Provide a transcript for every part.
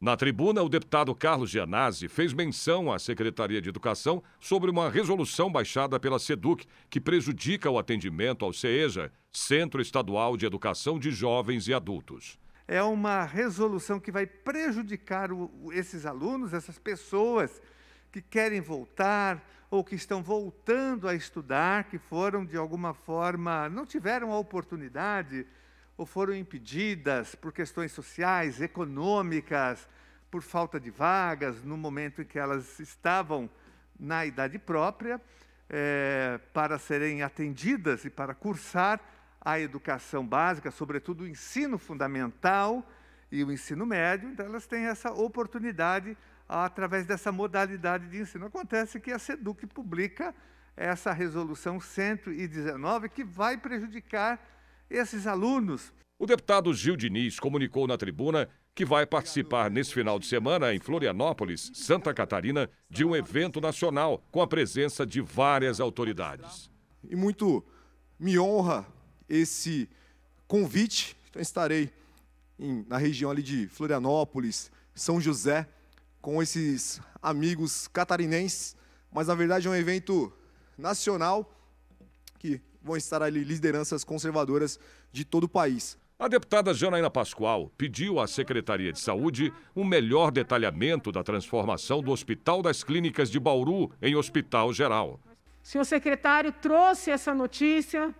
Na tribuna, o deputado Carlos Gianazzi fez menção à Secretaria de Educação sobre uma resolução baixada pela SEDUC que prejudica o atendimento ao CEJA, Centro Estadual de Educação de Jovens e Adultos. É uma resolução que vai prejudicar o, esses alunos, essas pessoas que querem voltar ou que estão voltando a estudar, que foram de alguma forma, não tiveram a oportunidade ou foram impedidas por questões sociais, econômicas, por falta de vagas, no momento em que elas estavam na idade própria, é, para serem atendidas e para cursar a educação básica, sobretudo o ensino fundamental e o ensino médio, então elas têm essa oportunidade através dessa modalidade de ensino. Acontece que a SEDUC publica essa resolução 119, que vai prejudicar esses alunos. O deputado Gil Diniz comunicou na tribuna que vai participar nesse final de semana em Florianópolis, Santa Catarina, de um evento nacional com a presença de várias autoridades. E muito me honra esse convite. Então estarei em, na região ali de Florianópolis, São José, com esses amigos catarinenses, mas na verdade é um evento nacional que vão estar ali lideranças conservadoras de todo o país. A deputada Janaína Pascoal pediu à Secretaria de Saúde um melhor detalhamento da transformação do Hospital das Clínicas de Bauru em Hospital Geral. O senhor secretário trouxe essa notícia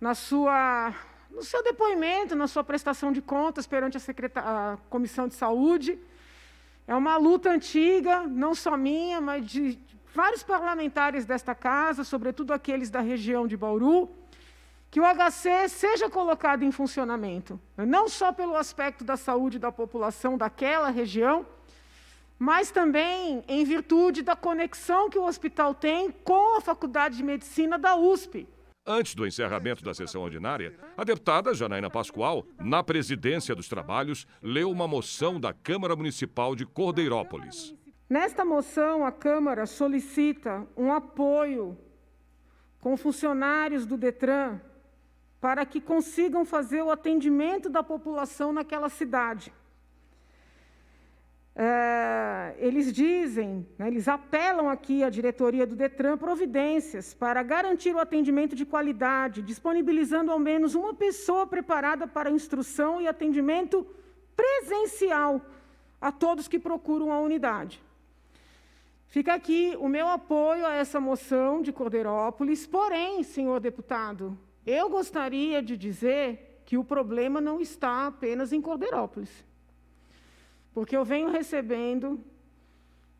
na sua, no seu depoimento, na sua prestação de contas perante a, a Comissão de Saúde. É uma luta antiga, não só minha, mas de vários parlamentares desta casa, sobretudo aqueles da região de Bauru, que o HC seja colocado em funcionamento, né? não só pelo aspecto da saúde da população daquela região, mas também em virtude da conexão que o hospital tem com a Faculdade de Medicina da USP. Antes do encerramento da sessão ordinária, a deputada Janaína Pascoal, na presidência dos trabalhos, leu uma moção da Câmara Municipal de Cordeirópolis. Nesta moção, a Câmara solicita um apoio com funcionários do Detran para que consigam fazer o atendimento da população naquela cidade. É, eles dizem, né, eles apelam aqui à diretoria do Detran providências para garantir o atendimento de qualidade, disponibilizando ao menos uma pessoa preparada para instrução e atendimento presencial a todos que procuram a unidade. Fica aqui o meu apoio a essa moção de Cordeirópolis, porém, senhor deputado, eu gostaria de dizer que o problema não está apenas em Cordeirópolis. Porque eu venho recebendo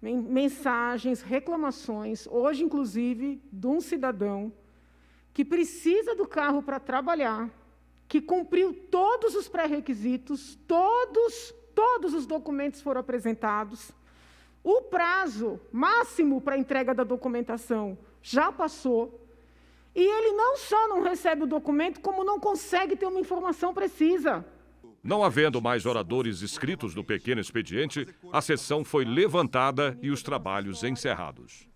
mensagens, reclamações, hoje inclusive, de um cidadão que precisa do carro para trabalhar, que cumpriu todos os pré-requisitos, todos, todos os documentos foram apresentados o prazo máximo para entrega da documentação já passou. E ele não só não recebe o documento, como não consegue ter uma informação precisa. Não havendo mais oradores inscritos no pequeno expediente, a sessão foi levantada e os trabalhos encerrados.